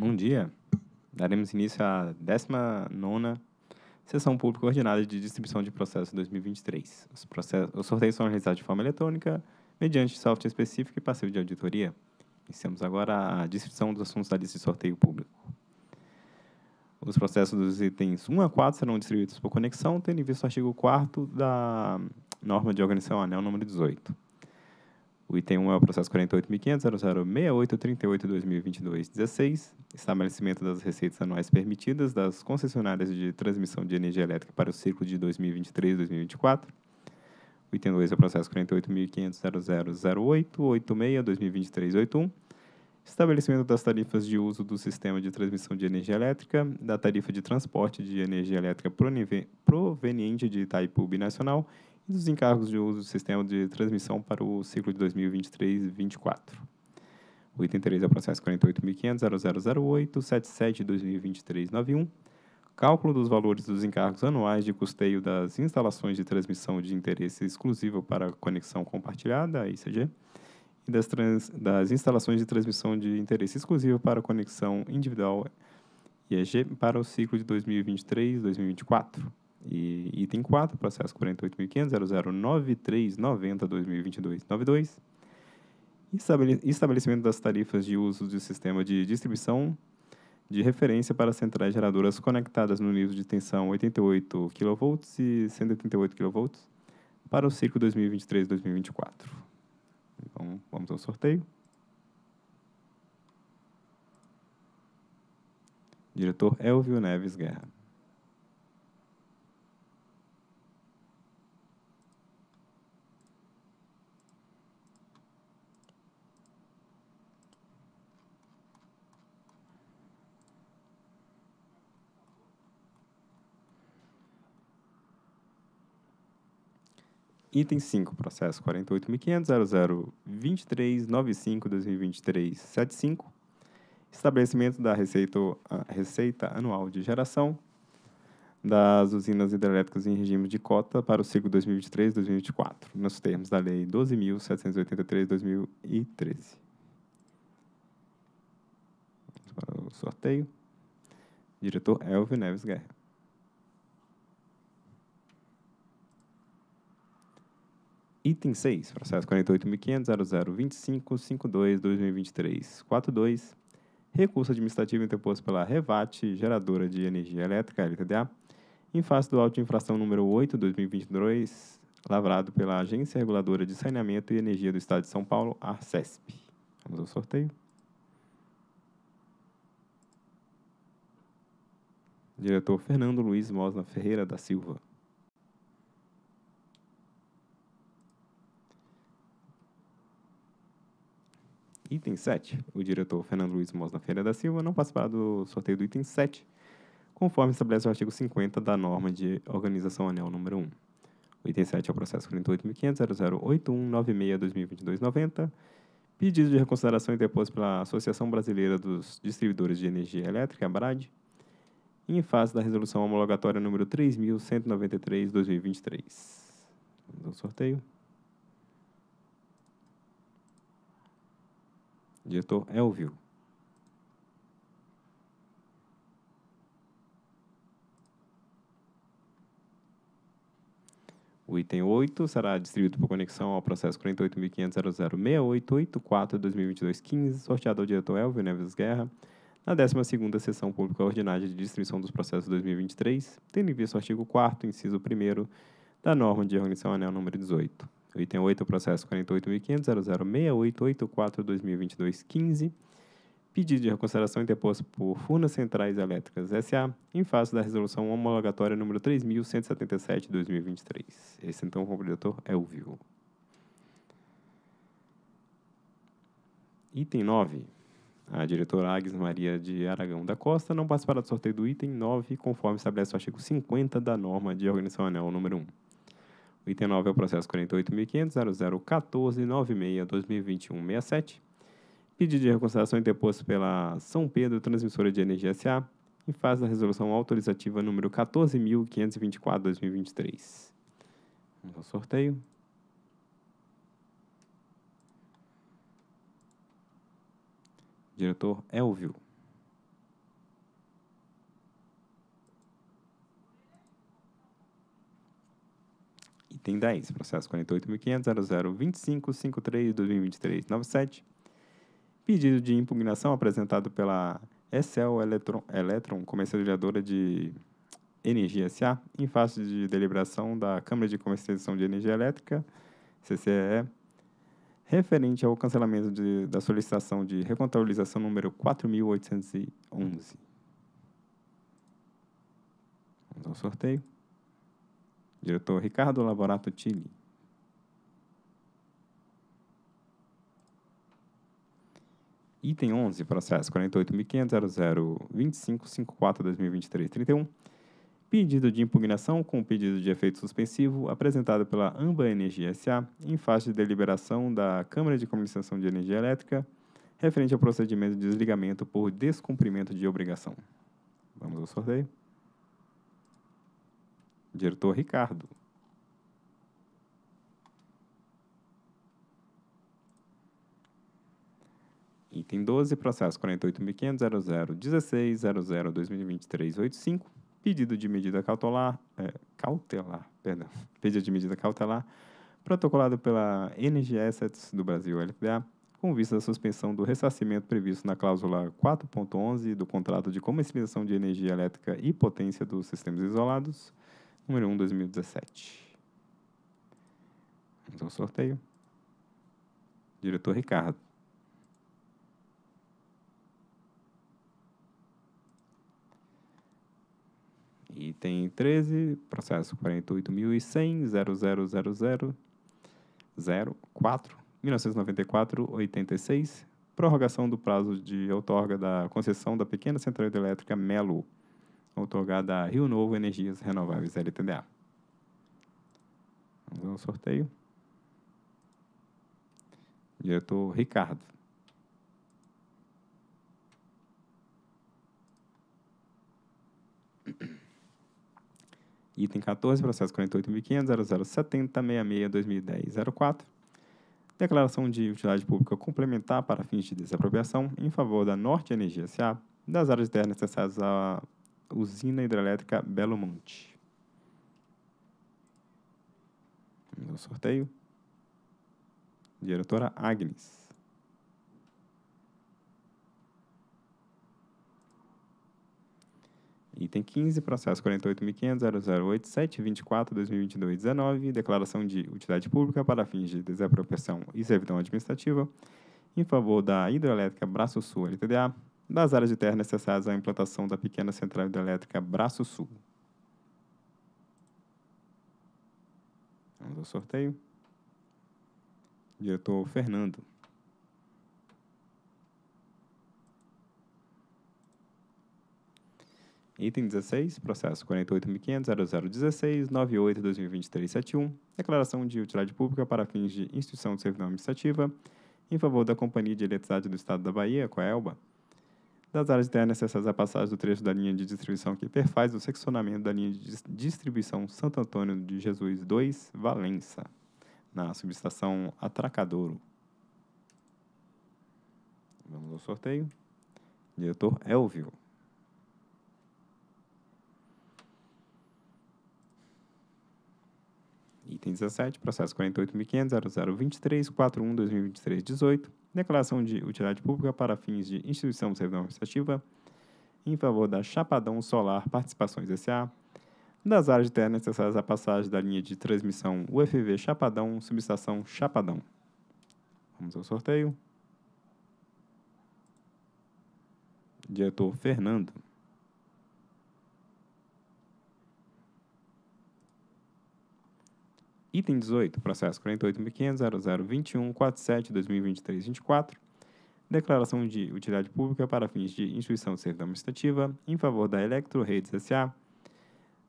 Bom dia. Daremos início à 19ª Sessão Pública Ordinária de Distribuição de processos 2023. Os, processos, os sorteios são realizados de forma eletrônica, mediante software específico e passivo de auditoria. Iniciamos agora a distribuição dos assuntos da lista de sorteio público. Os processos dos itens 1 a 4 serão distribuídos por conexão, tendo em vista o artigo 4 da norma de organização anel número 18. O item 1 é o processo 48.500.006838.202216 estabelecimento das receitas anuais permitidas das concessionárias de transmissão de energia elétrica para o ciclo de 2023-2024. O item 2 é o processo 485000008 estabelecimento das tarifas de uso do sistema de transmissão de energia elétrica, da tarifa de transporte de energia elétrica proveniente de Itaipu Binacional dos encargos de uso do sistema de transmissão para o ciclo de 2023-24. 3 é o processo 48.500.0008.77.2023.91. Cálculo dos valores dos encargos anuais de custeio das instalações de transmissão de interesse exclusivo para conexão compartilhada, ICG, e das, trans, das instalações de transmissão de interesse exclusivo para conexão individual, IEG, para o ciclo de 2023-2024. E item 4, processo 48.500.009390.2022.92. estabelecimento das tarifas de uso do sistema de distribuição de referência para centrais geradoras conectadas no nível de tensão 88 kV e 188 kV para o ciclo 2023-2024. Então, vamos ao sorteio. Diretor Elvio Neves Guerra. Item 5, processo 48.500.0023.95.2023.75, estabelecimento da receita, ah, receita anual de geração das usinas hidrelétricas em regime de cota para o ciclo 2023-2024, nos termos da Lei 12.783-2013. Para o sorteio, diretor Elvio Neves Guerra. Item 6, processo 48.500.0025.52.2023.42, recurso administrativo interposto pela Revat, geradora de energia elétrica, LTDA, em face do auto de infração número 8, 2022, lavrado pela Agência Reguladora de Saneamento e Energia do Estado de São Paulo, ARCESP. Vamos ao sorteio. Diretor Fernando Luiz Mosna Ferreira da Silva. Item 7. O diretor Fernando Luiz Mosna da Silva não participará do sorteio do item 7, conforme estabelece o artigo 50 da norma de organização anel número 1. O item 7 é o processo 48.500.008196.2022.90, pedido de reconsideração interposto pela Associação Brasileira dos Distribuidores de Energia Elétrica, ABRAD, em face da resolução homologatória número 3.193-2023. Vamos ao sorteio. Diretor Elvio. É o item 8 será distribuído por conexão ao processo 485000068848 sorteado ao diretor Elvio Neves Guerra, na 12 Sessão Pública Ordinária de Distribuição dos Processos 2023, tendo em vista o artigo 4 inciso 1 da norma de organização anel número 18. Item 8, processo 48.500.0068842022.15. Pedido de reconsideração interposto por Furnas Centrais Elétricas S.A. em face da resolução homologatória número 3.177-2023. Esse, então, completor é o vivo. Item 9. A diretora Agnes Maria de Aragão da Costa não participará do sorteio do item 9, conforme estabelece o artigo 50 da norma de organização anel número 1. Item 9 é o processo 48.500.0014.96.2021.67. Pedido de reconsideração interposto pela São Pedro Transmissora de Energia S.A. em fase da resolução autorizativa número 14.524-2023. Vamos ao sorteio. Diretor Elvio. Item 10, processo 48.500.0025.53.2023.97. Pedido de impugnação apresentado pela Excel Electron, comercializadora de energia SA, em face de deliberação da Câmara de Comercialização de Energia Elétrica, CCE, referente ao cancelamento de, da solicitação de recontabilização número 4.811. Vamos ao sorteio. Diretor Ricardo Laborato Tilli. Item 11, processo 48.500.002554-2023-31, pedido de impugnação com pedido de efeito suspensivo apresentado pela AMBA Energia S.A. em fase de deliberação da Câmara de Comunicação de Energia Elétrica referente ao procedimento de desligamento por descumprimento de obrigação. Vamos ao sorteio diretor Ricardo. Item 12, processo 48.500.0016.00.2023.85, pedido de medida cautelar, é, cautelar, perdão, pedido de medida cautelar, protocolado pela NG Assets do Brasil LPA, com vista à suspensão do ressarcimento previsto na cláusula 4.11 do contrato de comercialização de energia elétrica e potência dos sistemas isolados, Número 1, 2017. Então, sorteio. Diretor Ricardo. Item 13, processo 48.100.000.04.1994.86, prorrogação do prazo de outorga da concessão da pequena central hidrelétrica Melo otorgada a Rio Novo Energias Renováveis LTDA. Vamos ao sorteio. Diretor Ricardo. Item 14, processo 48.500.0070.66.2010.04. Declaração de utilidade pública complementar para fins de desapropriação em favor da Norte Energia S.A. das áreas terra necessárias à Usina Hidrelétrica Belo Monte. No sorteio. Diretora Agnes. Item 15, processo 48.500.008.724.2022.19, declaração de utilidade pública para fins de desapropriação e servidão administrativa em favor da Hidrelétrica Braço Sul LTDA, das áreas de terra necessárias à implantação da pequena central hidrelétrica Braço Sul. Vamos ao sorteio. Diretor Fernando. Item 16, processo 48.500.0016.98.2023.71, declaração de utilidade pública para fins de instituição de servidão administrativa em favor da Companhia de Eletricidade do Estado da Bahia, Coelba, das áreas internas à passagem do trecho da linha de distribuição que perfaz o seccionamento da linha de distribuição Santo Antônio de Jesus 2, Valença, na subestação Atracadouro. Vamos ao sorteio. Diretor Elvio. Item 17, processo 48.500.0023.41.2023.18 declaração de utilidade pública para fins de instituição servidão administrativa, em favor da Chapadão Solar Participações S.A., das áreas de terra necessárias à passagem da linha de transmissão UFV Chapadão, subestação Chapadão. Vamos ao sorteio. Diretor Fernando. Item 18, processo 48.500.0021.47.2023.24, declaração de utilidade pública para fins de instituição de servidão administrativa em favor da Electroredes S.A.,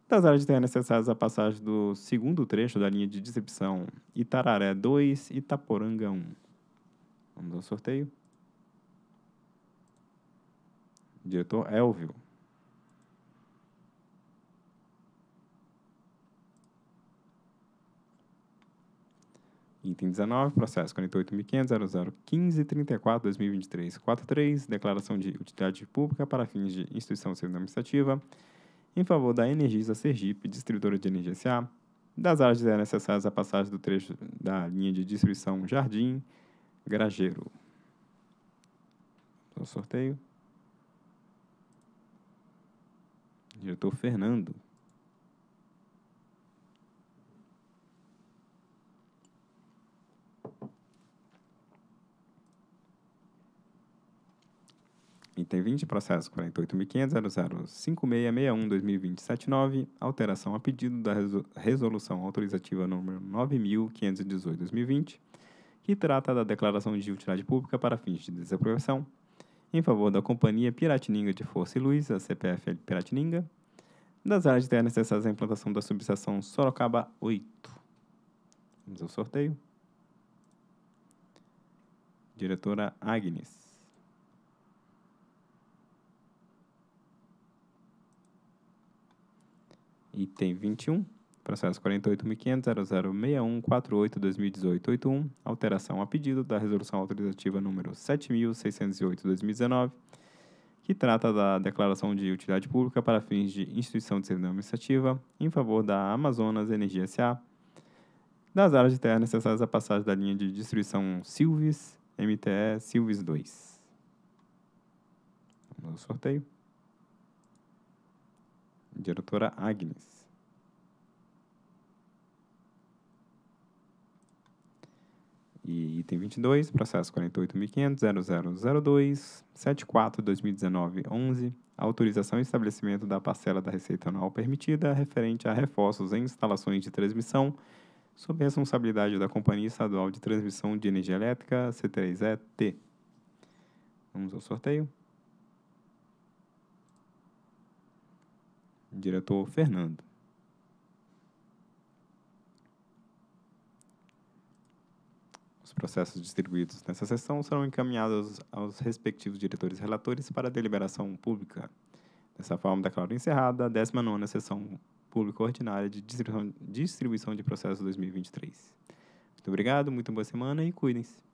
das áreas de terra necessárias à passagem do segundo trecho da linha de decepção Itararé 2, Itaporanga 1. Vamos ao sorteio. Diretor Elvio. Item 19, processo 48.500.0015.34.2023.43, declaração de utilidade pública para fins de instituição civil administrativa, em favor da Energisa Sergipe, distribuidora de energia SA, das áreas necessárias à passagem do trecho da linha de distribuição Jardim Grageiro. O sorteio. Diretor Fernando. tem 20, processo 48500005661 alteração a pedido da resolução autorizativa número 9.518.2020, que trata da declaração de utilidade pública para fins de desaprovação em favor da Companhia Piratininga de Força e Luz, a CPF Piratininga, das áreas terra necessárias à implantação da subestação Sorocaba 8. Vamos ao sorteio. Diretora Agnes. Item 21, processo 48.500.0061.48.2018.81, alteração a pedido da resolução autorizativa número 7.608.2019, que trata da declaração de utilidade pública para fins de instituição de servidão administrativa em favor da Amazonas Energia S.A., das áreas de terra necessárias à passagem da linha de distribuição Silves, MTE Silves 2. Vamos ao sorteio diretora Agnes. E item 22, processo 48.500.0002.74.2019.11, autorização e estabelecimento da parcela da receita anual permitida referente a reforços em instalações de transmissão sob responsabilidade da Companhia Estadual de Transmissão de Energia Elétrica, C3ET. Vamos ao sorteio. diretor Fernando. Os processos distribuídos nessa sessão serão encaminhados aos respectivos diretores relatores para deliberação pública. Dessa forma, declaro encerrada a 19ª Sessão Pública Ordinária de Distribuição de Processos 2023. Muito obrigado, muito boa semana e cuidem-se.